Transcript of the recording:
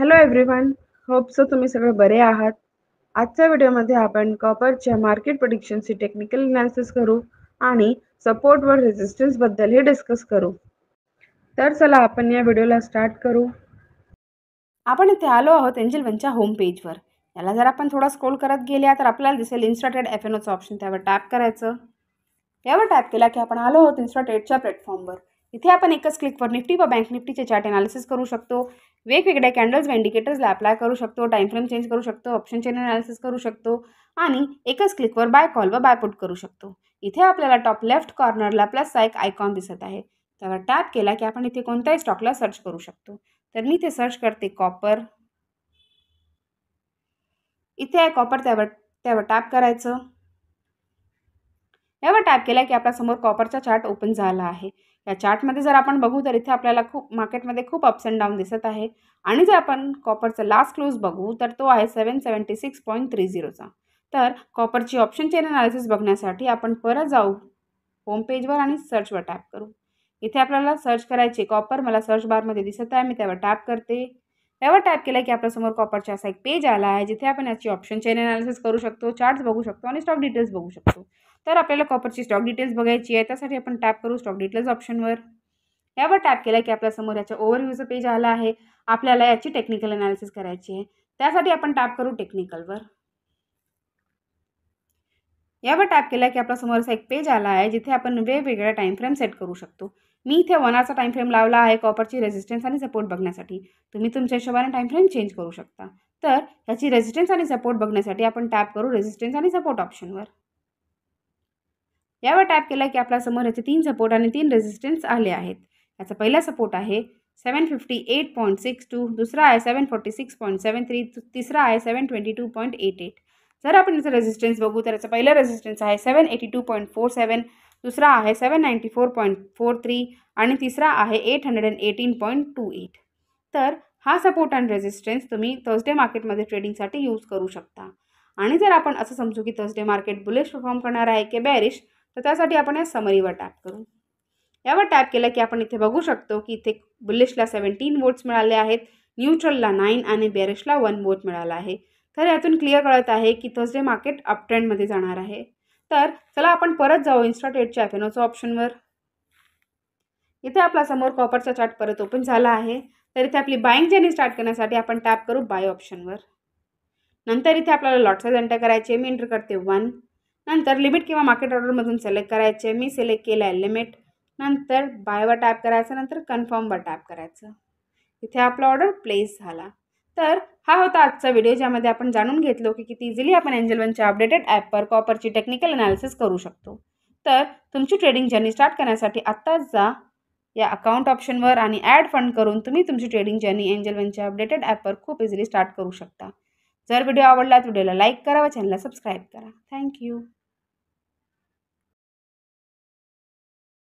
hello everyone hope so तुम्ही सगळे बरे आहात आजच्या व्हिडिओमध्ये आपण कॉपरच्या मार्केट प्रोडिक्शनची टेक्निकल अनालिसिस करू आणि सपोर्ट व रेझिस्टन्सबद्दलही डिस्कस करू तर चला आपण या व्हिडिओला स्टार्ट करू आपण इथे आलो आहोत एंजल वनच्या होम पेजवर याला जर आपण थोडा स्क्रोल करत गेल्या तर आपल्याला दिसेल इन्स्टाटेड एफ एन ऑप्शन त्यावर टॅप करायचं त्यावर टॅप केला की आपण आलो आहोत इन्स्टाटेडच्या प्लॅटफॉर्मवर इथे आपण एकच क्लिकवर निफ्टी व बँक निफ्टीचे चार्ट अनालिसिस करू शकतो वेगवेगळ्या कॅन्डल्स व इंडिकेटर्सला अप्लाय करू शकतो फ्रेम चेंज करू शकतो ऑप्शन चेन अनालिसिस करू शकतो आणि एकाच क्लिकवर बाय कॉल व बायपुट करू शकतो इथे आपल्याला टॉप लेफ्ट कॉर्नरला प्लसचा एक आयकॉन दिसत आहे त्यावर टॅप केला की आपण इथे कोणत्याही स्टॉकला सर्च करू शकतो तर मी इथे सर्च करते कॉपर इथे आहे कॉपर त्यावर त्यावर टॅप करायचं यावर टॅप केला की समोर कॉपरचा चार्ट ओपन झाला आहे या चार्टमध्ये जर आपण बघू तर इथे आपल्याला खूप मार्केटमध्ये खूप अप्स अँड डाऊन दिसत आहे आणि जर आपण कॉपरचा लास्ट क्लोज बघू तर तो आहे seven seventy six point three झिरोचा तर कॉपरची ऑप्शन चेन अनालिसिस बघण्यासाठी आपण परत जाऊ होम आणि सर्चवर टॅप करू इथे आपल्याला सर्च करायचे कॉपर मला सर्च बारमध्ये दिसत आहे मी त्यावर टॅप करते यावर टॅप केला की आपल्यासमोर कॉपरचा असा एक पेज आला आहे जिथे आपण याची ऑप्शन चेन ॲनालिसिस करू शकतो चार्ट्स बघू शकतो आणि स्टॉक डिटेल्स बघू शकतो तर आपल्याला कॉपरची स्टॉक डिटेल्स बघायची आहे त्यासाठी आपण टॅप करू स्टॉक डिटेल्स ऑप्शनवर यावर टॅप केला की आपल्यासमोर याच्या ओव्हरव्ह्यूचं पेज आला आहे आपल्याला याची टेक्निकल ॲनालिसिस करायची आहे त्यासाठी आपण टॅप करू टेक्निकलवर यावर टॅप केला की आपल्यासमोर असा एक पेज आला आहे जिथे आपण वेगवेगळ्या टाईम फ्रेम सेट करू शकतो मी इथे वन आरचा टाईम फ्रेम लावला आहे कॉपरची रेजिस्टन्स आणि सपोर्ट बघण्यासाठी तुम्ही तुमच्या हिशोबाने टाईम फ्रेम चेंज करू शकता तर ह्याची रेझिस्टन्स आणि सपोर्ट बघण्यासाठी आपण टॅप करू रेझिस्टन्स आणि सपोर्ट ऑप्शनवर यावर टॅप केला की समोर याचे तीन सपोर्ट आणि तीन रेझिस्टन्स आले आहेत याचा पहिला सपोर्ट आहे seven fifty eight point six two दुसरा आहे seven forty six point seven three तिसरा आहे seven twenty two point eight eight जर आपण याचा रेजिस्टन्स बघू तर याचा पहिला रेझिस्टन्स आहे seven eighty two point four seven दुसरा आहे seven ninety four point four three आणि तिसरा आहे eight hundred and eighteen point two eight तर हा सपोर्ट अँड रेजिस्टन्स तुम्ही थर्सडे मार्केटमध्ये ट्रेडिंगसाठी यूज करू शकता आणि जर आपण असं समजू की थर्सडे मार्केट बुलेश परफॉर्म करणार आहे की बॅरिश तर त्यासाठी आपण या समरीवर टॅप करू यावर टॅप केलं की आपण इथे बघू शकतो की इथे बुलेशला सेवन्टीन वोट्स मिळाले आहेत न्यूट्रलला नाईन आणि बॅरिशला वन वोट मिळाला आहे तर यातून क्लिअर कळत आहे की थर्सडे मार्केट अप ट्रेंडमध्ये जाणार आहे तर चला आपण परत जाऊ इन्स्टाटेटच्या फेनोच्या ऑप्शनवर इथे आपला समोर कॉपरचा चार्ट परत ओपन झाला आहे तर इथे आपली बाईंग जर्नी स्टार्ट करण्यासाठी आपण टॅप करू बाय ऑप्शनवर नंतर इथे आपल्याला लॉट साईज एंटर करायचे मी एंटर करते वन नंतर लिमिट किंवा मार्केट ऑर्डरमधून सिलेक्ट करायचे मी सिलेक्ट केलं आहे लिमिट नंतर बायवर टॅप करायचं नंतर कन्फर्मवर टॅप करायचं इथे आपला ऑर्डर प्लेस झाला तर हा होता आजचा व्हिडिओ ज्यामध्ये आपण जाणून घेतलो की किती इझिली आपण एंजल वनच्या अपडेटेड ॲपवर कॉपरची टेक्निकल अनालिसिस करू शकतो तर तुमची ट्रेडिंग जर्नी स्टार्ट करण्यासाठी आत्ताच जा या अकाउंट ऑप्शनवर आणि ॲड फंड करून तुम्ही तुमची ट्रेडिंग जर्नी एंजल वनच्या अपडेटेड ॲपवर खूप इझिली स्टार्ट करू शकता जर व्हिडिओ आवडला तर व्हिडिओला लाईक करा व चॅनलला सबस्क्राईब करा थँक्यू